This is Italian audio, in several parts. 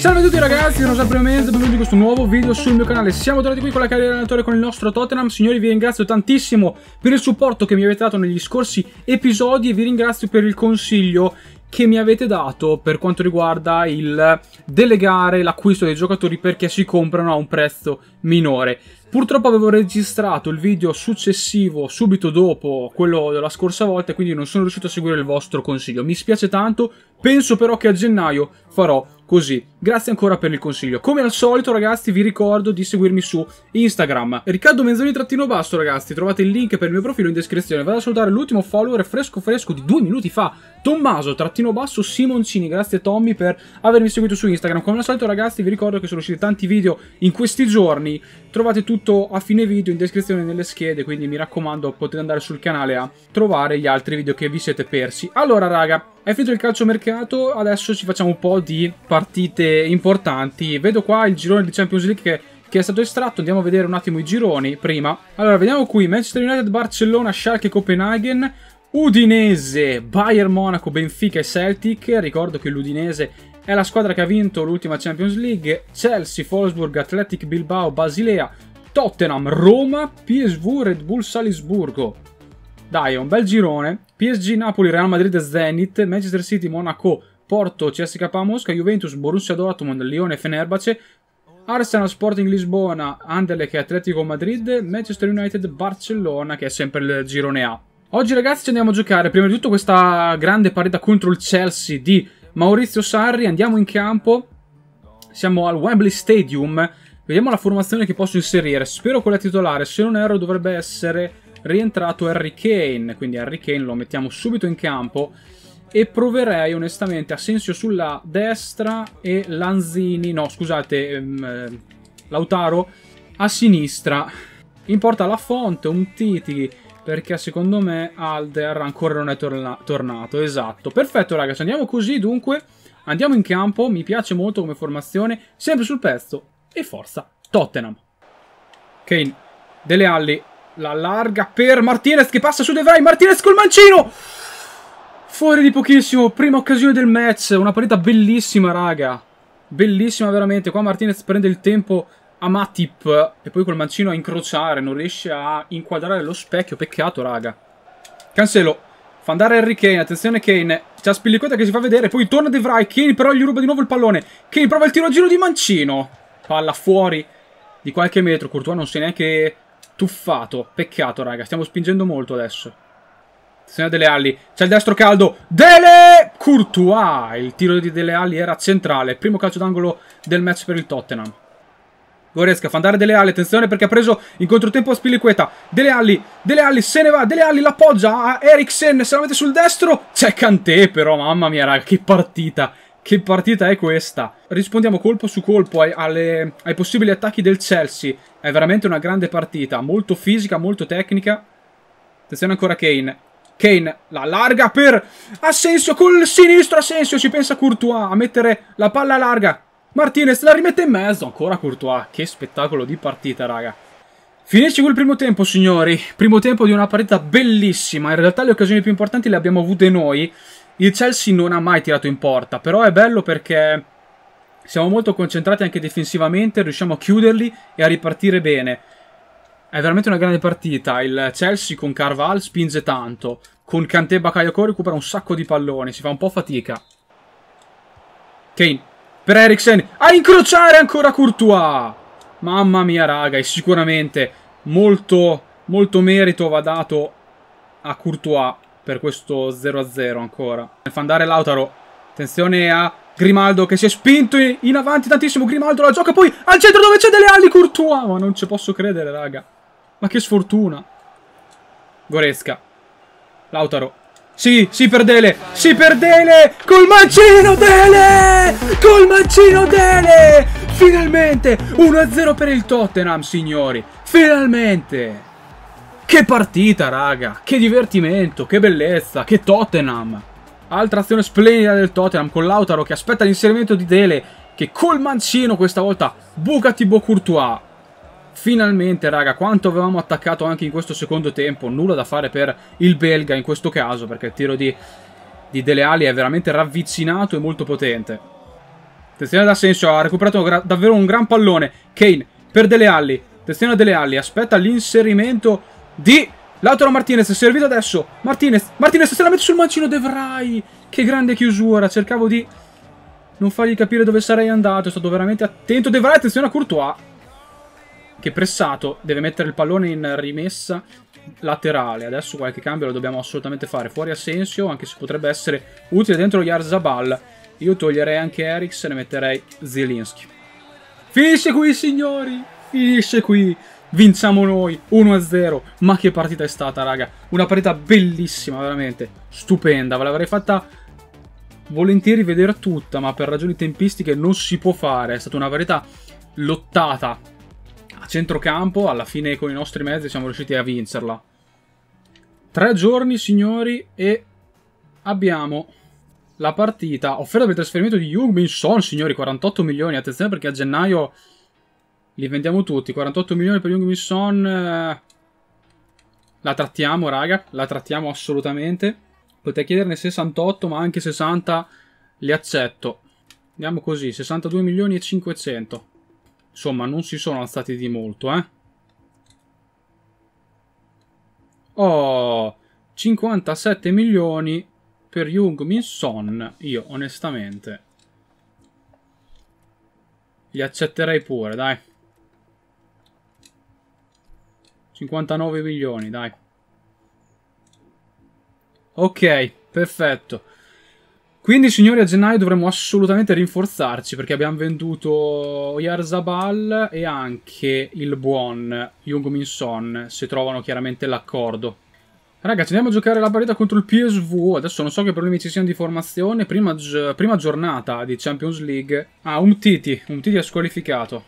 Salve a tutti ragazzi, sono Sabri Mendes, benvenuti in questo nuovo video sul mio canale Siamo tornati qui con la carriera allenatore con il nostro Tottenham Signori vi ringrazio tantissimo per il supporto che mi avete dato negli scorsi episodi E vi ringrazio per il consiglio che mi avete dato per quanto riguarda il delegare l'acquisto dei giocatori perché si comprano a un prezzo minore. Purtroppo avevo registrato il video successivo subito dopo quello della scorsa volta e quindi non sono riuscito a seguire il vostro consiglio. Mi spiace tanto, penso però che a gennaio farò così. Grazie ancora per il consiglio. Come al solito ragazzi vi ricordo di seguirmi su Instagram. Riccardo Menzoni-basso ragazzi, trovate il link per il mio profilo in descrizione. Vado a salutare l'ultimo follower fresco fresco di due minuti fa, Tommaso-basso Simoncini. Grazie Tommy per avermi seguito su Instagram. Come al solito ragazzi vi ricordo che sono usciti tanti video in questi giorni. Trovate tutto a fine video in descrizione nelle schede, quindi mi raccomando potete andare sul canale a trovare gli altri video che vi siete persi. Allora raga, è finito il calciomercato, adesso ci facciamo un po' di partite importanti. Vedo qua il girone di Champions League che, che, è stato estratto. Andiamo a vedere un attimo i gironi prima. Allora, vediamo qui. Manchester United, Barcellona, Schalke, Copenaghen. Udinese, Bayern Monaco, Benfica e Celtic. Ricordo che l'Udinese è la squadra che ha vinto l'ultima Champions League. Chelsea, Wolfsburg, Athletic Bilbao, Basilea, Tottenham, Roma, PSV, Red Bull, Salisburgo. Dai, è un bel girone. PSG, Napoli, Real Madrid, e Zenit, Manchester City, Monaco, Porto, CSK Mosca, Juventus, Borussia Dortmund, Lione, Fenerbahce, Arsenal, Sporting Lisbona, Anderlecht e Atletico Madrid, Manchester United, Barcellona che è sempre il girone A. Oggi ragazzi ci andiamo a giocare prima di tutto questa grande partita contro il Chelsea di Maurizio Sarri, andiamo in campo, siamo al Wembley Stadium, vediamo la formazione che posso inserire, spero quella titolare, se non erro dovrebbe essere rientrato Harry Kane, quindi Harry Kane lo mettiamo subito in campo e proverei onestamente Asensio sulla destra e Lanzini, no scusate, ehm, eh, Lautaro a sinistra. Importa la Fonte, un Titi, perché secondo me Alder ancora non è torna tornato, esatto. Perfetto ragazzi, andiamo così dunque, andiamo in campo, mi piace molto come formazione, sempre sul pezzo e forza Tottenham. Kane, Dele Alli, la larga per Martinez che passa su De Vrij, Martinez col mancino! Fuori di pochissimo, prima occasione del match, una partita bellissima raga, bellissima veramente, qua Martinez prende il tempo a Matip e poi col mancino a incrociare, non riesce a inquadrare lo specchio, peccato raga. Cancelo, fa andare Harry Kane, attenzione Kane, c'è Spillicota che si fa vedere, poi torna De Vrij, Kane però gli ruba di nuovo il pallone, Kane prova il tiro a giro di mancino, palla fuori di qualche metro, Courtois non si è neanche tuffato, peccato raga, stiamo spingendo molto adesso. Attenzione a Alli. C'è il destro caldo. Dele Courtois. Il tiro di Dele Alli era centrale. Primo calcio d'angolo del match per il Tottenham. Goresca fa andare Dele Alli, attenzione perché ha preso in controtempo Spiliqueta. Dele Alli, Dele Alli se ne va, Dele Alli l'appoggia a Eriksen, se la mette sul destro. C'è Kanté però, mamma mia raga, che partita. Che partita è questa? Rispondiamo colpo su colpo ai, alle, ai possibili attacchi del Chelsea. È veramente una grande partita, molto fisica, molto tecnica. Attenzione ancora Kane. Kane la larga per Assensio col sinistro Assensio ci pensa Courtois a mettere la palla larga Martinez la rimette in mezzo ancora Courtois che spettacolo di partita raga Finisce quel primo tempo signori primo tempo di una partita bellissima in realtà le occasioni più importanti le abbiamo avute noi il Chelsea non ha mai tirato in porta però è bello perché siamo molto concentrati anche difensivamente riusciamo a chiuderli e a ripartire bene è veramente una grande partita. Il Chelsea con Carval spinge tanto. Con Kanté Bakayoko recupera un sacco di palloni. Si fa un po' fatica. Kane per Eriksen. A incrociare ancora Courtois. Mamma mia, raga. E sicuramente molto, molto merito va dato a Courtois per questo 0-0 ancora. Fa andare Lautaro. Attenzione a Grimaldo che si è spinto in avanti tantissimo. Grimaldo la gioca poi al centro dove c'è delle ali Courtois. Ma non ci posso credere, raga. Ma che sfortuna. Goresca. Lautaro. Sì, sì per Dele. Sì per Dele. Col mancino Dele. Col mancino Dele. Finalmente. 1-0 per il Tottenham, signori. Finalmente. Che partita, raga. Che divertimento. Che bellezza. Che Tottenham. Altra azione splendida del Tottenham con Lautaro che aspetta l'inserimento di Dele che col mancino questa volta buca Thibaut Courtois Finalmente raga, quanto avevamo attaccato anche in questo secondo tempo, nulla da fare per il belga in questo caso perché il tiro di, di Dele Ali è veramente ravvicinato e molto potente. Attenzione da Asensio, ha recuperato davvero un gran pallone. Kane per Dele Alli. Attenzione a Dele Alli, aspetta l'inserimento di Lautaro Martinez, servito adesso. Martinez, Martinez se la mette sul mancino De Vrij. Che grande chiusura, cercavo di non fargli capire dove sarei andato, è stato veramente attento. De Vrij, attenzione a Courtois che pressato deve mettere il pallone in rimessa laterale. Adesso qualche cambio lo dobbiamo assolutamente fare fuori Asensio, anche se potrebbe essere utile dentro gli Arzabal. Io toglierei anche Eriks e metterei Zielinski. Finisce qui, signori! Finisce qui! Vinciamo noi, 1-0. Ma che partita è stata, raga. Una partita bellissima, veramente. Stupenda. Ve l'avrei fatta volentieri vedere tutta, ma per ragioni tempistiche non si può fare. È stata una verità lottata centrocampo, alla fine con i nostri mezzi siamo riusciti a vincerla. Tre giorni, signori, e abbiamo la partita offerta per il trasferimento di Jungmin Son, signori, 48 milioni. Attenzione perché a gennaio li vendiamo tutti. 48 milioni per Jungmin Son. Eh, la trattiamo, raga, la trattiamo assolutamente. Potete chiederne 68, ma anche 60 li accetto. Andiamo così, 62 milioni e 500. Insomma, non si sono alzati di molto, eh. Oh, 57 milioni per Jung Min Son. Io, onestamente, li accetterei pure, dai. 59 milioni, dai. Ok, perfetto. Quindi, signori, a gennaio dovremo assolutamente rinforzarci perché abbiamo venduto Yarzabal e anche il buon Jung Son, se trovano chiaramente l'accordo. Ragazzi, andiamo a giocare la partita contro il PSV. Adesso non so che problemi ci siano di formazione. Prima, prima giornata di Champions League. Ah, Umtiti. Umtiti è squalificato.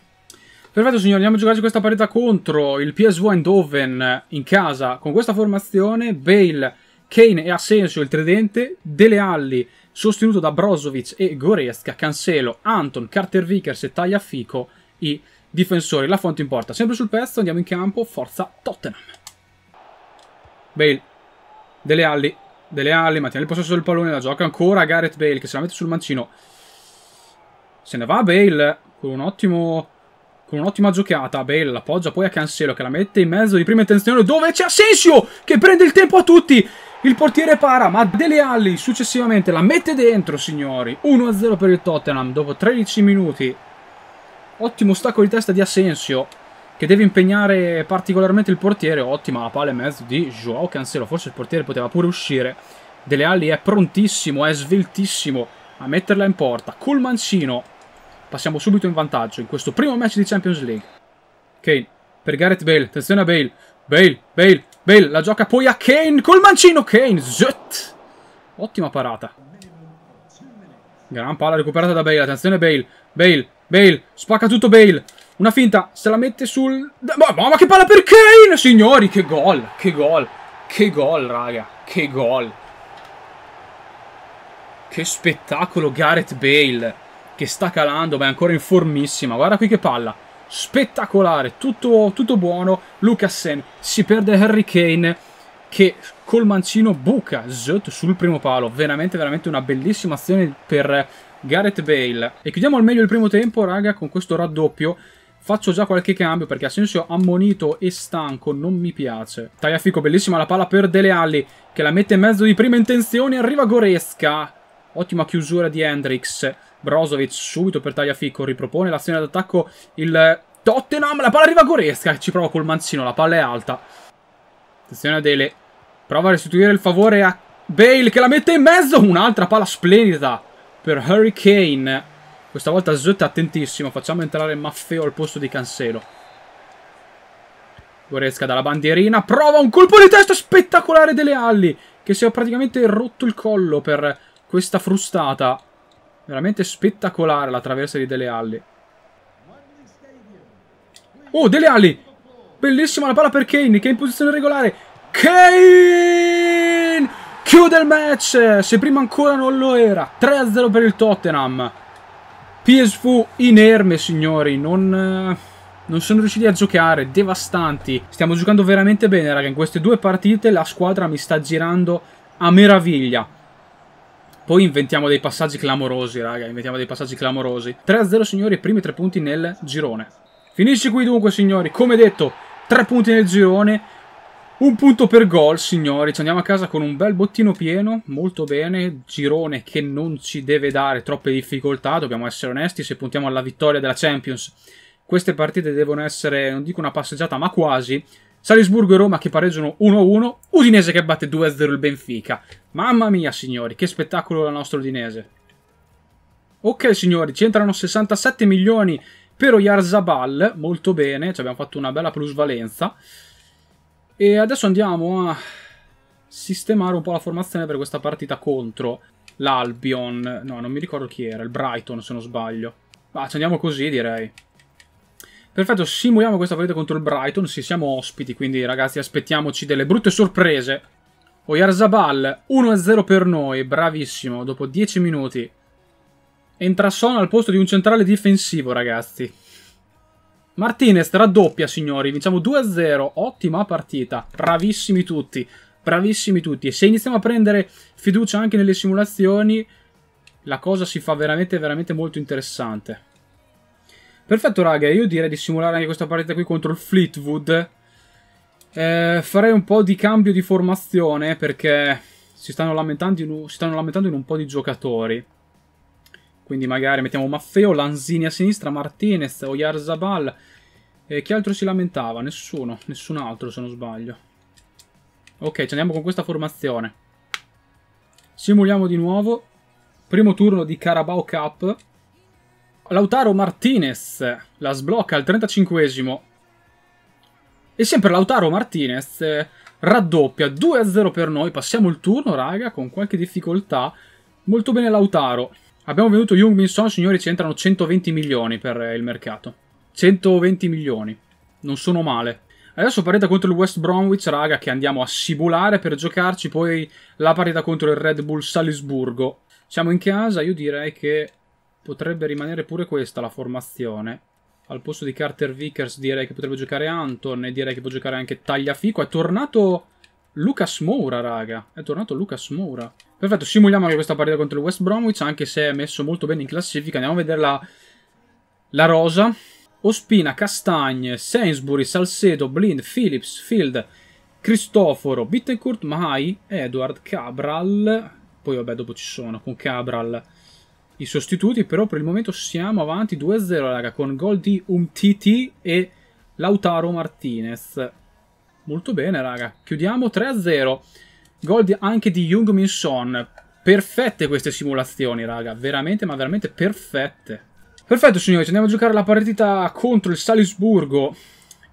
Perfetto, signori. Andiamo a giocarci questa partita contro il PSV Eindhoven in casa. Con questa formazione, Bale Kane e Asensio il tridente, Dele Alli sostenuto da Brozovic e Goresca, Cancelo, Anton, Carter Vickers e Tagliafico i difensori. La fonte importa. sempre sul pezzo, andiamo in campo, forza Tottenham. Bale, Dele Alli, Dele Alli, ma tiene il possesso del pallone, la gioca ancora Gareth Bale che se la mette sul mancino. Se ne va Bale con un ottimo con un'ottima giocata, Bale appoggia poi a Cancelo che la mette in mezzo di prima intenzione dove c'è Asensio che prende il tempo a tutti il portiere para, ma Dele Alli successivamente la mette dentro, signori. 1-0 per il Tottenham dopo 13 minuti. Ottimo stacco di testa di Asensio, che deve impegnare particolarmente il portiere. Ottima la palla in mezzo di Joao Cancelo. Forse il portiere poteva pure uscire. Dele Alli è prontissimo, è sveltissimo a metterla in porta. Col mancino. Passiamo subito in vantaggio in questo primo match di Champions League. Kane, per Gareth Bale. Attenzione a Bale. Bale, Bale, Bale la gioca poi a Kane col mancino Kane Zut. ottima parata gran palla recuperata da Bale attenzione Bale Bale Bale spacca tutto Bale una finta se la mette sul ma, ma, ma che palla per Kane signori che gol che gol che gol raga che gol che spettacolo Gareth Bale che sta calando ma è ancora in formissima guarda qui che palla spettacolare, tutto, tutto buono. Lucassen si perde Harry Kane che col mancino buca Zut sul primo palo. Veramente, veramente una bellissima azione per Gareth Bale. E chiudiamo al meglio il primo tempo, raga, con questo raddoppio. Faccio già qualche cambio perché Asensio ammonito e stanco non mi piace. Tagliafico, bellissima la palla per Dele Alli che la mette in mezzo di prima intenzione. Arriva Goresca. Ottima chiusura di Hendrix. Brozovic subito per Tagliafico ripropone l'azione d'attacco il Tottenham, la palla arriva a Goresca ci prova col mancino, la palla è alta. Attenzione Adele, prova a restituire il favore a Bale che la mette in mezzo, un'altra palla splendida per Hurricane. Questa volta Zot attentissimo, facciamo entrare Maffeo al posto di Cancelo. Goresca dalla bandierina, prova un colpo di testa spettacolare delle Alli che si è praticamente rotto il collo per questa frustata. Veramente spettacolare la traversa di Dele Alli. Oh, Dele Alli! Bellissima la palla per Kane, che è in posizione regolare. Kane! Chiude il match, se prima ancora non lo era. 3-0 per il Tottenham. PSV inerme, signori. Non... Non sono riusciti a giocare, devastanti. Stiamo giocando veramente bene, raga. In queste due partite la squadra mi sta girando a meraviglia. Poi inventiamo dei passaggi clamorosi, raga, inventiamo dei passaggi clamorosi. 3-0 signori, primi tre punti nel girone. Finisce qui dunque signori, come detto, tre punti nel girone. Un punto per gol, signori. Ci andiamo a casa con un bel bottino pieno. Molto bene. Girone che non ci deve dare troppe difficoltà. Dobbiamo essere onesti. Se puntiamo alla vittoria della Champions, queste partite devono essere, non dico una passeggiata, ma quasi. Salisburgo e Roma che pareggiano 1-1, Udinese che batte 2-0 il Benfica. Mamma mia signori, che spettacolo la nostra Udinese. Ok signori, ci entrano 67 milioni per Oyarzabal, molto bene, ci abbiamo fatto una bella plusvalenza. E adesso andiamo a sistemare un po' la formazione per questa partita contro l'Albion. No, non mi ricordo chi era, il Brighton se non sbaglio. Ma ci andiamo così direi. Perfetto, simuliamo questa partita contro il Brighton. Sì, siamo ospiti, quindi ragazzi aspettiamoci delle brutte sorprese. Oyarzabal, 1-0 per noi, bravissimo, dopo 10 minuti. Entra Son al posto di un centrale difensivo, ragazzi. Martinez raddoppia, signori, vinciamo 2-0, ottima partita, bravissimi tutti, bravissimi tutti. E se iniziamo a prendere fiducia anche nelle simulazioni, la cosa si fa veramente, veramente molto interessante. Perfetto, raga, io direi di simulare anche questa partita qui contro il Fleetwood. Eh, farei un po' di cambio di formazione perché si stanno, un, si stanno lamentando in un po' di giocatori. Quindi magari mettiamo Maffeo, Lanzini a sinistra, Martinez, Oyarzabal. E chi altro si lamentava? Nessuno, nessun altro se non sbaglio. Ok, ci andiamo con questa formazione. Simuliamo di nuovo. Primo turno di Carabao Cup. Lautaro Martinez la sblocca al 35esimo. E sempre Lautaro Martinez eh, raddoppia 2-0 per noi. Passiamo il turno, raga, con qualche difficoltà. Molto bene Lautaro. Abbiamo venduto Jung Min Son, signori, ci entrano 120 milioni per eh, il mercato. 120 milioni. Non sono male. Adesso partita contro il West Bromwich, raga, che andiamo a simulare per giocarci. Poi la partita contro il Red Bull Salisburgo. Siamo in casa, io direi che Potrebbe rimanere pure questa la formazione. Al posto di Carter Vickers direi che potrebbe giocare Anton e direi che può giocare anche Tagliafico. È tornato Lucas Moura, raga. È tornato Lucas Moura. Perfetto, simuliamo anche questa partita contro il West Bromwich, anche se è messo molto bene in classifica. Andiamo a vedere la, la rosa. Ospina, Castagne, Sainsbury, Salcedo, Blind, Phillips, Field, Cristoforo, Bittencourt, Mahai, Edward, Cabral. Poi vabbè, dopo ci sono con Cabral i sostituti, però per il momento siamo avanti 2-0, raga, con gol di Umtiti e Lautaro Martinez. Molto bene, raga. Chiudiamo 3-0. Gol di, anche di Jung Min Son. Perfette queste simulazioni, raga. Veramente, ma veramente perfette. Perfetto, signori. Ci andiamo a giocare la partita contro il Salisburgo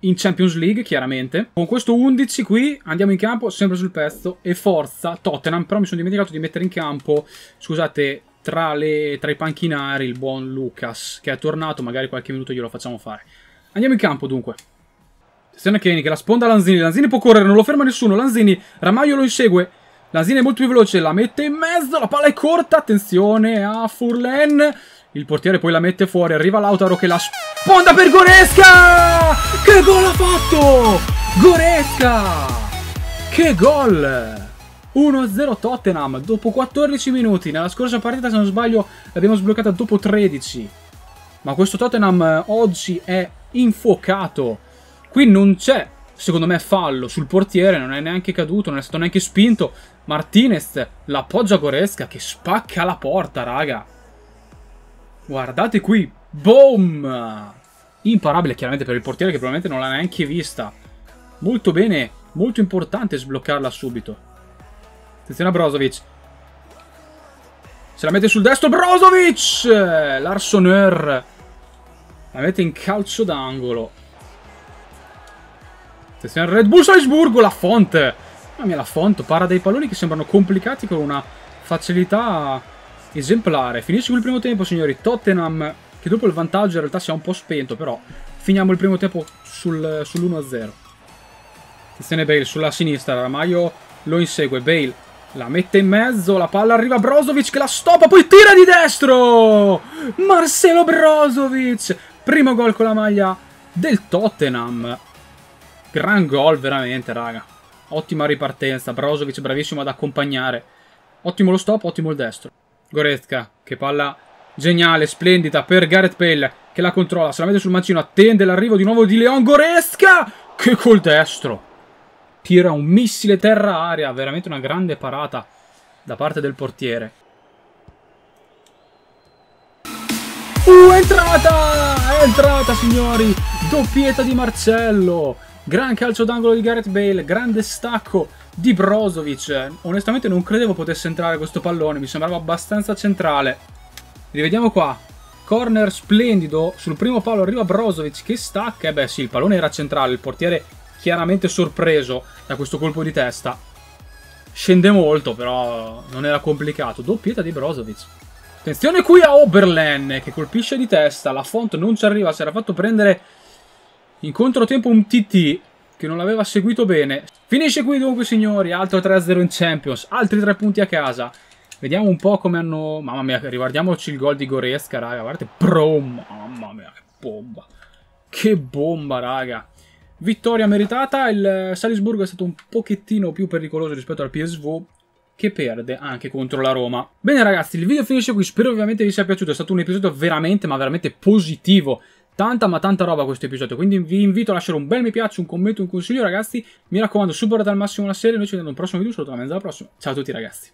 in Champions League, chiaramente. Con questo 11 qui andiamo in campo, sempre sul pezzo. E forza, Tottenham. Però mi sono dimenticato di mettere in campo, scusate, tra, le, tra i panchinari il buon Lucas, che è tornato, magari qualche minuto glielo facciamo fare. Andiamo in campo dunque. Attenzione a Kenny che la sponda Lanzini, Lanzini può correre, non lo ferma nessuno, Lanzini, Ramaio lo insegue, Lanzini è molto più veloce, la mette in mezzo, la palla è corta, attenzione a Furlen, il portiere poi la mette fuori, arriva Lautaro che la sponda per Goresca! Che gol ha fatto! Goresca! Che gol! 1-0 Tottenham dopo 14 minuti. Nella scorsa partita, se non sbaglio, l'abbiamo sbloccata dopo 13. Ma questo Tottenham eh, oggi è infuocato. Qui non c'è, secondo me, fallo sul portiere, non è neanche caduto, non è stato neanche spinto. Martinez l'appoggia Goresca che spacca la porta, raga. Guardate qui, boom! Imparabile chiaramente per il portiere che probabilmente non l'ha neanche vista. Molto bene, molto importante sbloccarla subito. Attenzione a Brozovic. Se la mette sul destro Brozovic! Larsoner. La mette in calcio d'angolo. Attenzione a Red Bull Salzburgo, la fonte. Mamma mia, la fonte para dei palloni che sembrano complicati con una facilità esemplare. Finisce il primo tempo, signori. Tottenham, che dopo il vantaggio in realtà si è un po' spento, però finiamo il primo tempo sul, sull'1-0. Attenzione Bale sulla sinistra, Ramaio lo insegue, Bale la mette in mezzo, la palla arriva a Brozovic che la stoppa, poi tira di destro! Marcelo Brozovic! Primo gol con la maglia del Tottenham. Gran gol veramente, raga. Ottima ripartenza, Brozovic bravissimo ad accompagnare. Ottimo lo stop, ottimo il destro. Goretzka, che palla geniale, splendida per Gareth Bale che la controlla, se la mette sul mancino, attende l'arrivo di nuovo di Leon Goretzka! Che col destro! tira un missile terra-aria, veramente una grande parata da parte del portiere. Uh, è entrata! È entrata, signori! Doppietta di Marcello! Gran calcio d'angolo di Gareth Bale, grande stacco di Brozovic. Onestamente non credevo potesse entrare questo pallone, mi sembrava abbastanza centrale. Rivediamo qua. Corner splendido, sul primo palo arriva Brozovic che stacca. E beh sì, il pallone era centrale, il portiere chiaramente sorpreso da questo colpo di testa. Scende molto, però non era complicato. Doppietta di Brozovic. Attenzione qui a Oberlen che colpisce di testa. La Font non ci arriva, si era fatto prendere in controtempo un TT che non l'aveva seguito bene. Finisce qui dunque signori, altro 3-0 in Champions, altri tre punti a casa. Vediamo un po' come hanno... Mamma mia, riguardiamoci il gol di Goresca, raga, guardate, pro, mamma mia, che bomba. Che bomba, raga. Vittoria meritata, il Salisburgo è stato un pochettino più pericoloso rispetto al PSV che perde anche contro la Roma. Bene ragazzi, il video finisce qui, spero ovviamente vi sia piaciuto, è stato un episodio veramente ma veramente positivo. Tanta ma tanta roba questo episodio, quindi vi invito a lasciare un bel mi piace, un commento, un consiglio ragazzi. Mi raccomando, supportate al massimo la serie, noi ci vediamo in un prossimo video, saluto alla mezza alla prossima. Ciao a tutti ragazzi.